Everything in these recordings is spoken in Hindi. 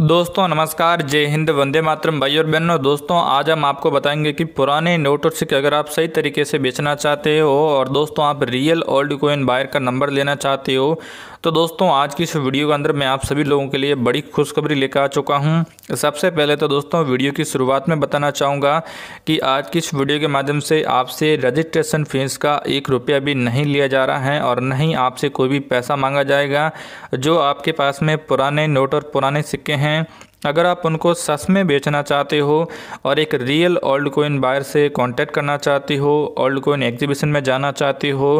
दोस्तों नमस्कार जय हिंद वंदे मातरम भाई और बहनों दोस्तों आज हम आपको बताएंगे कि पुराने नोट और सिक्के अगर आप सही तरीके से बेचना चाहते हो और दोस्तों आप रियल ओल्ड कोइन बायर का नंबर लेना चाहते हो तो दोस्तों आज की इस वीडियो के अंदर मैं आप सभी लोगों के लिए बड़ी खुशखबरी लेकर आ चुका हूँ सबसे पहले तो दोस्तों वीडियो की शुरुआत में बताना चाहूँगा कि आज की इस वीडियो के माध्यम से आपसे रजिस्ट्रेशन फीस का एक रुपया भी नहीं लिया जा रहा है और न ही आपसे कोई भी पैसा मांगा जाएगा जो आपके पास में पुराने नोट और पुराने सिक्के हैं हैं अगर आप उनको सस में बेचना चाहते हो और एक रियल ओल्ड कोइन बायर से कांटेक्ट करना चाहते हो ओल्ड कोइन एग्जीबिशन में जाना चाहते हो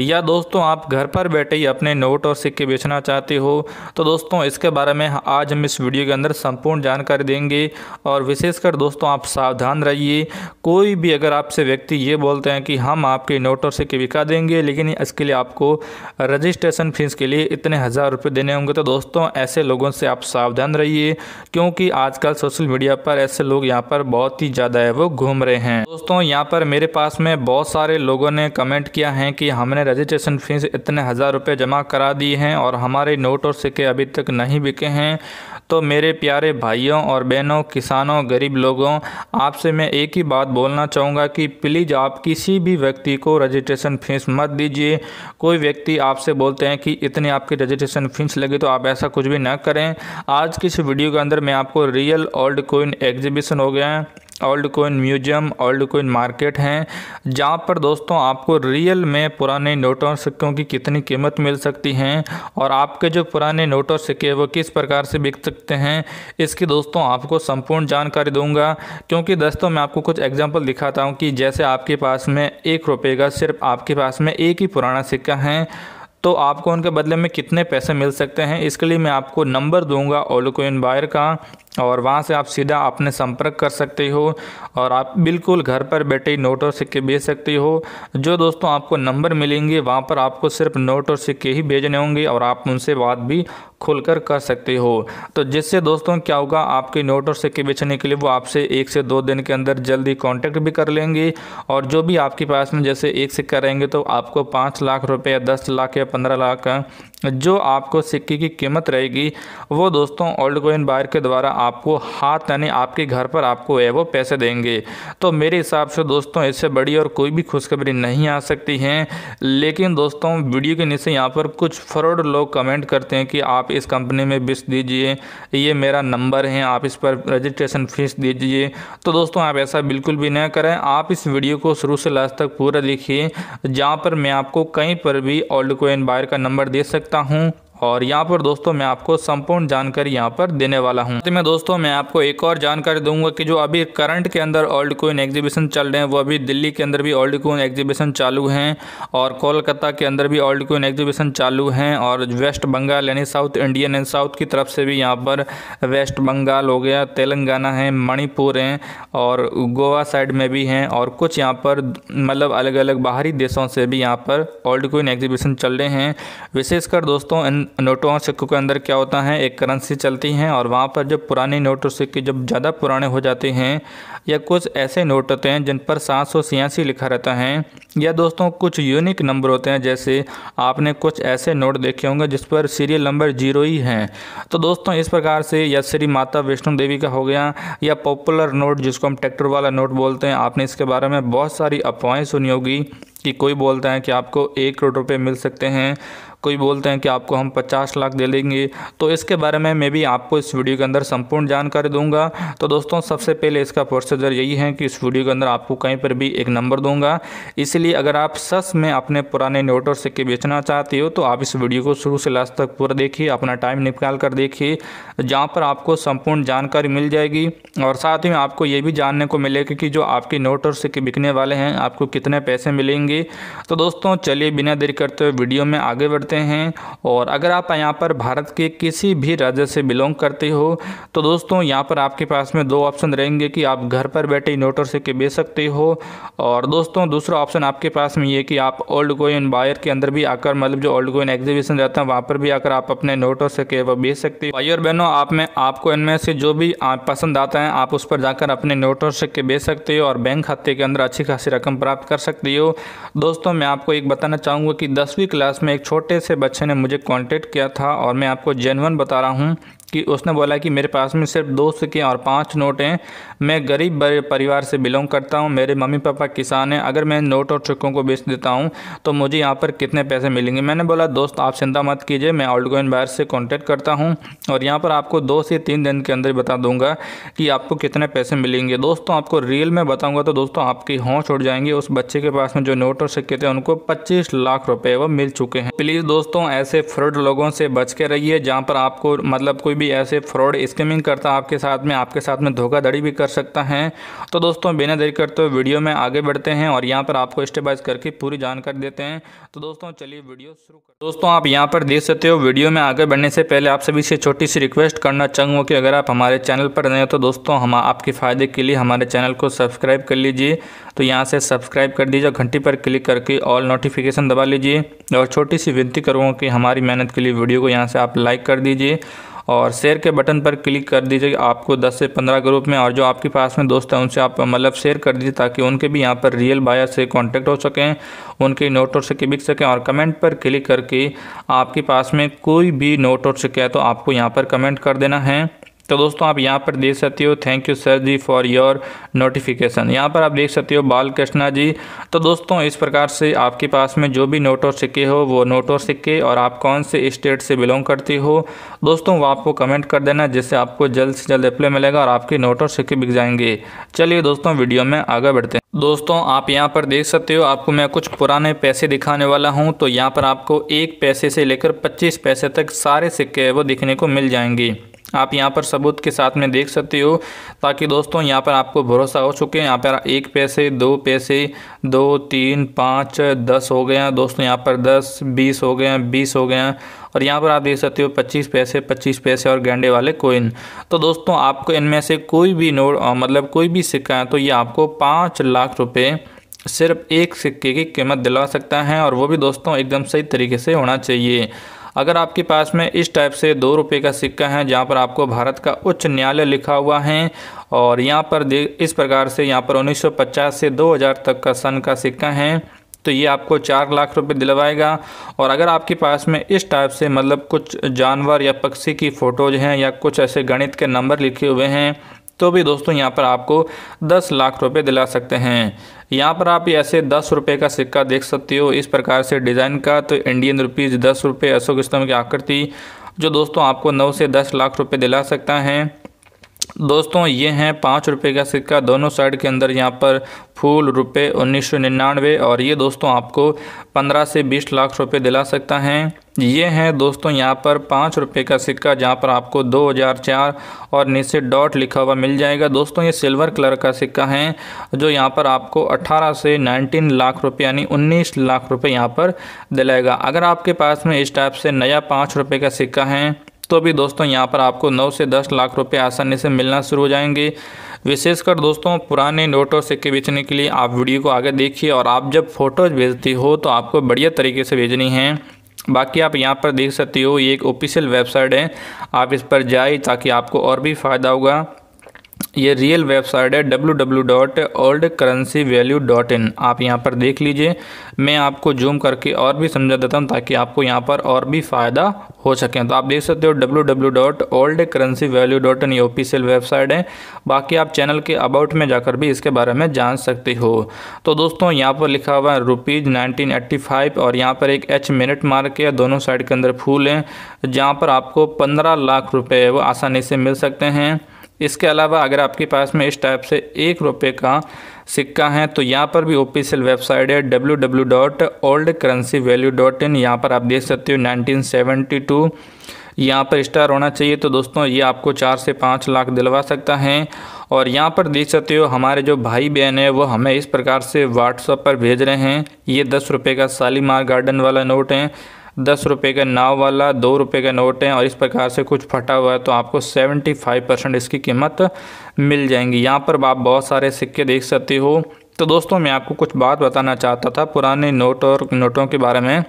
या दोस्तों आप घर पर बैठे ही अपने नोट और सिक्के बेचना चाहते हो तो दोस्तों इसके बारे में आज हम इस वीडियो के अंदर संपूर्ण जानकारी देंगे और विशेषकर दोस्तों आप सावधान रहिए कोई भी अगर आपसे व्यक्ति ये बोलते हैं कि हम आपके नोट और सिक्के बिका देंगे लेकिन इसके लिए आपको रजिस्ट्रेशन फीस के लिए इतने हज़ार रुपये देने होंगे तो दोस्तों ऐसे लोगों से आप सावधान रहिए क्योंकि आजकल सोशल मीडिया पर ऐसे लोग यहाँ पर बहुत ही ज़्यादा है वो घूम रहे हैं दोस्तों यहाँ पर मेरे पास में बहुत सारे लोगों ने कमेंट किया है कि हमने रजिस्ट्रेशन फ़ीस इतने हज़ार रुपये जमा करा दी हैं और हमारे नोट और सिक्के अभी तक नहीं बिके हैं तो मेरे प्यारे भाइयों और बहनों किसानों गरीब लोगों आपसे मैं एक ही बात बोलना चाहूँगा कि प्लीज़ आप किसी भी व्यक्ति को रजिस्ट्रेशन फ़ीस मत दीजिए कोई व्यक्ति आपसे बोलते हैं कि इतने आपकी रजिस्ट्रेशन फ़ीस लगी तो आप ऐसा कुछ भी ना करें आज की इस वीडियो के अंदर अंदर मैं आपको रियल ओल्ड कोइन एग्जीबिशन हो गया है old coin museum old coin market हैं जहाँ पर दोस्तों आपको रियल में पुराने नोट और सिक्कों की कितनी कीमत मिल सकती हैं और आपके जो पुराने नोट और सिक्के वो किस प्रकार से बिक सकते हैं इसकी दोस्तों आपको संपूर्ण जानकारी दूंगा क्योंकि दोस्तों मैं आपको कुछ एग्जांपल दिखाता हूँ कि जैसे आपके पास में एक रुपये का सिर्फ आपके पास में एक ही पुराना सिक्का है तो आपको उनके बदले में कितने पैसे मिल सकते हैं इसके लिए मैं आपको नंबर दूंगा ओलोकोइन बायर का और वहाँ से आप सीधा अपने संपर्क कर सकते हो और आप बिल्कुल घर पर बैठे ही नोट और सिक्के बेच सकते हो जो दोस्तों आपको नंबर मिलेंगे वहाँ पर आपको सिर्फ नोट और सिक्के ही भेजने होंगे और आप उनसे बात भी खुलकर कर सकते हो तो जिससे दोस्तों क्या होगा आपके नोट और सिक्के बेचने के लिए वो आपसे एक से दो दिन के अंदर जल्दी कॉन्टैक्ट भी कर लेंगे और जो भी आपके पास में जैसे एक सिक्का रहेंगे तो आपको पाँच लाख रुपये या दस लाख या पंद्रह लाख जो आपको सिक्के की कीमत रहेगी वो दोस्तों ओल्ड कोइन बायर के द्वारा आपको हाथ यानी आपके घर पर आपको है वो पैसे देंगे तो मेरे हिसाब से दोस्तों इससे बड़ी और कोई भी खुशखबरी नहीं आ सकती है लेकिन दोस्तों वीडियो के नीचे यहाँ पर कुछ फ्रॉड लोग कमेंट करते हैं कि आप इस कंपनी में बिस दीजिए ये मेरा नंबर है आप इस पर रजिस्ट्रेशन फीस दीजिए तो दोस्तों आप ऐसा बिल्कुल भी ना करें आप इस वीडियो को शुरू से लास्ट तक पूरा देखिए जहाँ पर मैं आपको कहीं पर भी ओल्ड कोइन बायर का नंबर दे सकता हूँ और यहाँ पर दोस्तों मैं आपको संपूर्ण जानकारी यहाँ पर देने वाला हूँ तो मैं दोस्तों मैं आपको एक और जानकारी दूंगा कि जो अभी करंट के अंदर ओल्ड कोइन एग्जीबिशन चल रहे हैं वो अभी दिल्ली के अंदर भी ओल्ड कोइन एग्जीबिशन चालू हैं और कोलकाता के अंदर भी ओल्ड कोइन एग्जीबिशन चालू हैं और वेस्ट बंगाल यानी साउथ इंडियन एंड साउथ की तरफ से भी यहाँ पर वेस्ट बंगाल हो गया तेलंगाना है मणिपुर हैं और गोवा साइड में भी हैं और कुछ यहाँ पर मतलब अलग अलग बाहरी देशों से भी यहाँ पर ओल्ड कोइन एग्जीबिशन चल रहे हैं विशेषकर दोस्तों इन नोटों और सिक्कों के अंदर क्या होता है एक करेंसी चलती हैं और वहाँ पर जब पुराने नोट और सिक्के जब ज़्यादा पुराने हो जाते हैं या कुछ ऐसे नोट होते हैं जिन पर सात सौ छियासी लिखा रहता है या दोस्तों कुछ यूनिक नंबर होते हैं जैसे आपने कुछ ऐसे नोट देखे होंगे जिस पर सीरियल नंबर जीरो ही हैं तो दोस्तों इस प्रकार से या श्री माता वैष्णो देवी का हो गया या पॉपुलर नोट जिसको हम ट्रैक्टर वाला नोट बोलते हैं आपने इसके बारे में बहुत सारी अफवाहें सुनी होगी कि कोई बोलता है कि आपको एक करोड़ रुपये मिल सकते हैं कोई बोलते हैं कि आपको हम पचास लाख दे देंगे तो इसके बारे में मैं भी आपको इस वीडियो के अंदर संपूर्ण जानकारी दूंगा तो दोस्तों सबसे पहले इसका प्रोसीजर यही है कि इस वीडियो के अंदर आपको कहीं पर भी एक नंबर दूंगा इसलिए अगर आप सच में अपने पुराने नोट और सिक्के बेचना चाहते हो तो आप इस वीडियो को शुरू से लास्ट तक पूरा देखिए अपना टाइम निकाल कर देखिए जहाँ पर आपको संपूर्ण जानकारी मिल जाएगी और साथ ही में आपको ये भी जानने को मिलेगा कि जो आपके नोट और सिक्के बिकने वाले हैं आपको कितने पैसे मिलेंगे जाएंगे तो दोस्तों चलिए बिना देर करते हुए वीडियो में आगे बढ़ते हैं और अगर आप यहाँ पर भारत के किसी भी राज्य से बिलोंग करते हो तो दोस्तों यहाँ पर आपके पास में दो ऑप्शन रहेंगे कि आप घर पर बैठे इन्वर्टर से के बेच सकते हो और दोस्तों दूसरा ऑप्शन आपके पास में ये कि आप ओल्ड कोइन बायर के अंदर भी आकर मतलब जो ओल्ड कोइन एग्जीबिशन रहता है वहाँ पर भी आकर आप अपने नोटों से के वो बेच सकते हो भाई और बहनों आप में आपको इनमें से जो भी पसंद आता है आप उस पर जाकर अपने नोटों से के बेच सकते हो और बैंक खाते के अंदर अच्छी खासी रकम प्राप्त कर सकते हो दोस्तों मैं आपको एक बताना चाहूँगा कि दसवीं क्लास में एक छोटे से बच्चे ने मुझे कॉन्टेक्ट किया था और मैं आपको जेनवन बता रहा हूँ कि उसने बोला कि मेरे पास में सिर्फ दो सिक्के और पाँच नोट हैं मैं गरीब परिवार से बिलोंग करता हूँ मेरे मम्मी पापा किसान हैं अगर मैं नोट और सिक्कों को बेच देता हूँ तो मुझे यहाँ पर कितने पैसे मिलेंगे मैंने बोला दोस्त आप चिंता मत कीजिए मैं ऑल्ड गोइन बायर से कॉन्टैक्ट करता हूँ और यहाँ पर आपको दो से तीन दिन के अंदर बता दूंगा कि आपको कितने पैसे मिलेंगे दोस्तों आपको रियल में बताऊँगा तो दोस्तों आपकी होश उड़ जाएंगे उस बच्चे के पास में जो नोट और सिक्के थे उनको पच्चीस लाख रुपये वो मिल चुके हैं प्लीज़ दोस्तों ऐसे फ्रॉड लोगों से बच के रहिए जहाँ पर आपको मतलब कोई भी ऐसे फ्रॉड स्कीमिंग करता आपके साथ में आपके साथ में धोखाधड़ी भी कर सकता है तो दोस्तों बिना देरी करते हुए वीडियो में आगे बढ़ते हैं और यहाँ पर आपको स्टेप बाइज करके पूरी जानकारी देते हैं तो दोस्तों चलिए वीडियो शुरू कर दोस्तों आप यहाँ पर देख सकते हो वीडियो में आगे बढ़ने से पहले आप सभी से छोटी सी रिक्वेस्ट करना चाहूँगा कि अगर आप हमारे चैनल पर नए हो तो दोस्तों हम आपके फ़ायदे के लिए हमारे चैनल को सब्सक्राइब कर लीजिए तो यहाँ से सब्सक्राइब कर दीजिए घंटी पर क्लिक करके ऑल नोटिफिकेशन दबा लीजिए और छोटी सी विनती करूँगा कि हमारी मेहनत के लिए वीडियो को यहाँ से आप लाइक कर दीजिए और शेयर के बटन पर क्लिक कर दीजिए आपको 10 से 15 ग्रुप में और जो आपके पास में दोस्त हैं उनसे आप मतलब शेयर कर दीजिए ताकि उनके भी यहाँ पर रियल बायर से कॉन्टैक्ट हो सकें उनके नोट और सिक्के बिक सकें और कमेंट पर क्लिक करके आपके पास में कोई भी नोट और सिक्के है तो आपको यहाँ पर कमेंट कर देना है तो दोस्तों आप यहाँ पर देख सकते हो thank you sir ji for your notification यहाँ पर आप देख सकते हो बाल कृष्णा जी तो दोस्तों इस प्रकार से आपके पास में जो भी नोट और सिक्के हो वो नोट और सिक्के और आप कौन से स्टेट से बिलोंग करते हो दोस्तों वो आपको कमेंट कर देना जिससे आपको जल्द से जल्द रिप्लाई मिलेगा और आपके नोट और सिक्के बिक जाएंगे चलिए दोस्तों वीडियो में आगे बढ़ते हैं दोस्तों आप यहाँ पर देख सकते हो आपको मैं कुछ पुराने पैसे दिखाने वाला हूँ तो यहाँ पर आपको एक पैसे से लेकर पच्चीस पैसे तक सारे सिक्के वो दिखने को मिल जाएंगे आप यहाँ पर सबूत के साथ में देख सकते हो ताकि दोस्तों यहाँ पर आपको भरोसा हो चुके हैं यहाँ पर एक पैसे दो पैसे दो तीन पाँच दस हो गया दोस्तों यहाँ पर दस बीस हो गया बीस हो गया और यहाँ पर आप देख सकते हो पच्चीस पैसे पच्चीस पैसे और गेंडे वाले कोइन तो दोस्तों आपको इनमें से कोई भी नोट मतलब कोई भी सिक्का है तो ये आपको पाँच लाख रुपये सिर्फ एक सिक्के की कीमत दिलवा सकता है और वो भी दोस्तों एकदम सही तरीके से होना चाहिए अगर आपके पास में इस टाइप से दो रुपये का सिक्का है जहाँ पर आपको भारत का उच्च न्यायालय लिखा हुआ है और यहाँ पर इस प्रकार से यहाँ पर 1950 से 2000 तक का सन का सिक्का है तो ये आपको चार लाख रुपए दिलवाएगा और अगर आपके पास में इस टाइप से मतलब कुछ जानवर या पक्षी की फ़ोटोज हैं या कुछ ऐसे गणित के नंबर लिखे हुए हैं तो भी दोस्तों यहाँ पर आपको दस लाख रुपए दिला सकते हैं यहाँ पर आप ऐसे दस रुपये का सिक्का देख सकते हो इस प्रकार से डिज़ाइन का तो इंडियन रुपीज़ दस रुपये अशोक स्तंभ की आकृति जो दोस्तों आपको नौ से दस लाख रुपये दिला सकता है दोस्तों ये हैं पाँच रुपये का सिक्का दोनों साइड के अंदर यहाँ पर फूल रुपये उन्नीस सौ निन्यानवे और ये दोस्तों आपको पंद्रह से बीस लाख रुपए दिला सकता है ये हैं दोस्तों यहाँ पर पाँच रुपये का सिक्का जहाँ पर आपको दो हज़ार चार और नीचे डॉट लिखा हुआ मिल जाएगा दोस्तों ये सिल्वर कलर का सिक्का है जो यहाँ पर आपको अट्ठारह से नाइनटीन लाख रुपये यानी उन्नीस लाख रुपये यहाँ पर दिलाएगा अगर आपके पास में इस टाइप से नया पाँच रुपये का सिक्का है तो भी दोस्तों यहाँ पर आपको 9 से 10 लाख रुपए आसानी से मिलना शुरू हो जाएंगे विशेषकर दोस्तों पुराने नोट और सिक्के बेचने के लिए आप वीडियो को आगे देखिए और आप जब फ़ोटोज भेजती हो तो आपको बढ़िया तरीके से भेजनी है बाकी आप यहाँ पर देख सकते हो ये एक ऑफिशियल वेबसाइट है आप इस पर जाए ताकि आपको और भी फ़ायदा होगा ये रियल वेबसाइट है W W dot old currency value dot in आप यहाँ पर देख लीजिए मैं आपको जूम करके और भी समझा देता हूँ ताकि आपको यहाँ पर और भी फ़ायदा हो सकें तो आप देख सकते हो W W dot old currency value dot in ये ऑफिशियल वेबसाइट है बाकी आप चैनल के अबाउट में जाकर भी इसके बारे में जान सकते हो तो दोस्तों यहाँ पर लिखा हुआ है रुपीज़ नाइनटीन एट्टी फाइव और यहाँ पर एक एच मिनट मार्क है दोनों साइड के अंदर फूल हैं जहाँ पर आपको पंद्रह लाख रुपये वो आसानी से मिल सकते हैं इसके अलावा अगर आपके पास में इस टाइप से एक रुपये का सिक्का है तो यहाँ पर भी ऑफिशियल वेबसाइट है W W dot old currency value dot in यहाँ पर आप देख सकते हो 1972 यहाँ पर स्टार होना चाहिए तो दोस्तों ये आपको चार से पाँच लाख दिलवा सकता है और यहाँ पर देख सकते हो हमारे जो भाई बहन है वो हमें इस प्रकार से व्हाट्सअप पर भेज रहे हैं ये दस रुपये का शालीमार गार्डन वाला नोट है दस रुपये का नाव वाला दो रुपये का नोट है और इस प्रकार से कुछ फटा हुआ है तो आपको सेवेंटी फाइव परसेंट इसकी कीमत मिल जाएंगी यहाँ पर आप बहुत सारे सिक्के देख सकते हो तो दोस्तों मैं आपको कुछ बात बताना चाहता था पुराने नोट और नोटों के बारे में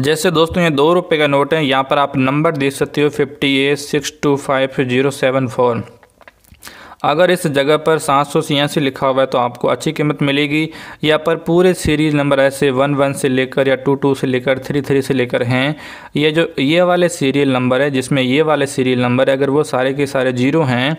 जैसे दोस्तों ये दो रुपये का नोट है यहाँ पर आप नंबर देख सकते हो fifty eight six two five zero seven four अगर इस जगह पर सात सौ छियासी लिखा हुआ है तो आपको अच्छी कीमत मिलेगी या पर पूरे सीरीज़ नंबर ऐसे वन वन से लेकर या टू टू से लेकर थ्री थ्री से लेकर हैं ये जो ये वाले सीरियल नंबर है जिसमें ये वाले सीरियल नंबर है अगर वो सारे के सारे जीरो हैं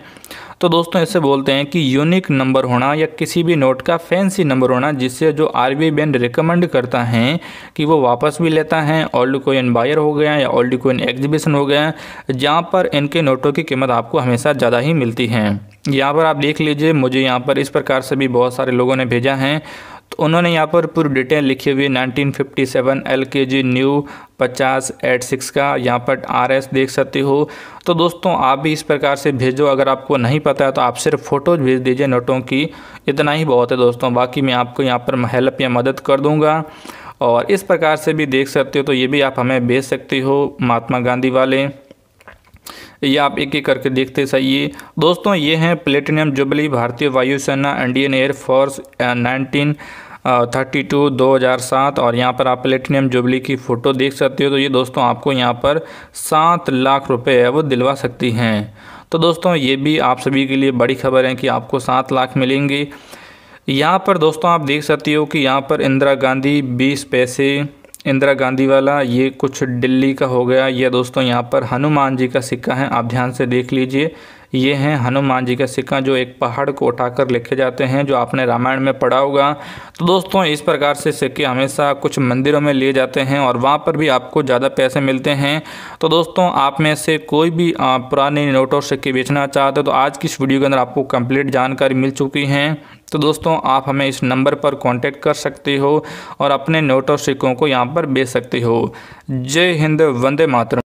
तो दोस्तों इसे बोलते हैं कि यूनिक नंबर होना या किसी भी नोट का फैंसी नंबर होना जिससे जो आर बी बैंक रिकमेंड करता है कि वो वापस भी लेता है ओल्ड कोइन बायर हो गया या ओल्ड कोइन एग्जीबिशन हो गया जहाँ पर इनके नोटों की कीमत आपको हमेशा ज़्यादा ही मिलती है यहाँ पर आप देख लीजिए मुझे यहाँ पर इस प्रकार से भी बहुत सारे लोगों ने भेजा हैं तो उन्होंने यहाँ पर पूरी डिटेल लिखी हुई है 1957 एलकेजी न्यू 50 एट सिक्स का यहाँ पर आरएस देख सकते हो तो दोस्तों आप भी इस प्रकार से भेजो अगर आपको नहीं पता है तो आप सिर्फ फ़ोटोज़ भेज दीजिए नोटों की इतना ही बहुत है दोस्तों बाकी मैं आपको यहाँ पर हेल्प या मदद कर दूँगा और इस प्रकार से भी देख सकते हो तो ये भी आप हमें भेज सकते हो महात्मा गांधी वाले तो ये आप एक एक करके देखते सही दोस्तों ये हैं प्लेटिनियम जुबली भारतीय वायुसेना Indian air force nineteen thirty two दो हज़ार सात और यहाँ पर आप प्लेटिनियम जुबली की फ़ोटो देख सकते हो तो ये दोस्तों आपको यहाँ पर सात लाख रुपए है वो दिलवा सकती हैं तो दोस्तों ये भी आप सभी के लिए बड़ी खबर है कि आपको सात लाख मिलेंगी यहाँ पर दोस्तों आप देख सकते हो कि यहाँ पर इंदिरा गांधी बीस पैसे इंदिरा गांधी वाला ये कुछ दिल्ली का हो गया ये दोस्तों यहाँ पर हनुमान जी का सिक्का है आप ध्यान से देख लीजिए ये हैं हनुमान जी का सिक्का जो एक पहाड़ को उठाकर लेके जाते हैं जो आपने रामायण में पढ़ा होगा तो दोस्तों इस प्रकार से सिक्के हमेशा कुछ मंदिरों में ले जाते हैं और वहाँ पर भी आपको ज़्यादा पैसे मिलते हैं तो दोस्तों आप में से कोई भी पुराने नोट और सिक्के बेचना चाहते हो तो आज की इस वीडियो के अंदर आपको कंप्लीट जानकारी मिल चुकी है तो दोस्तों आप हमें इस नंबर पर कांटेक्ट कर सकते हो और अपने नोट और सिक्कों को यहाँ पर बेच सकते हो जय हिंद वंदे मातरम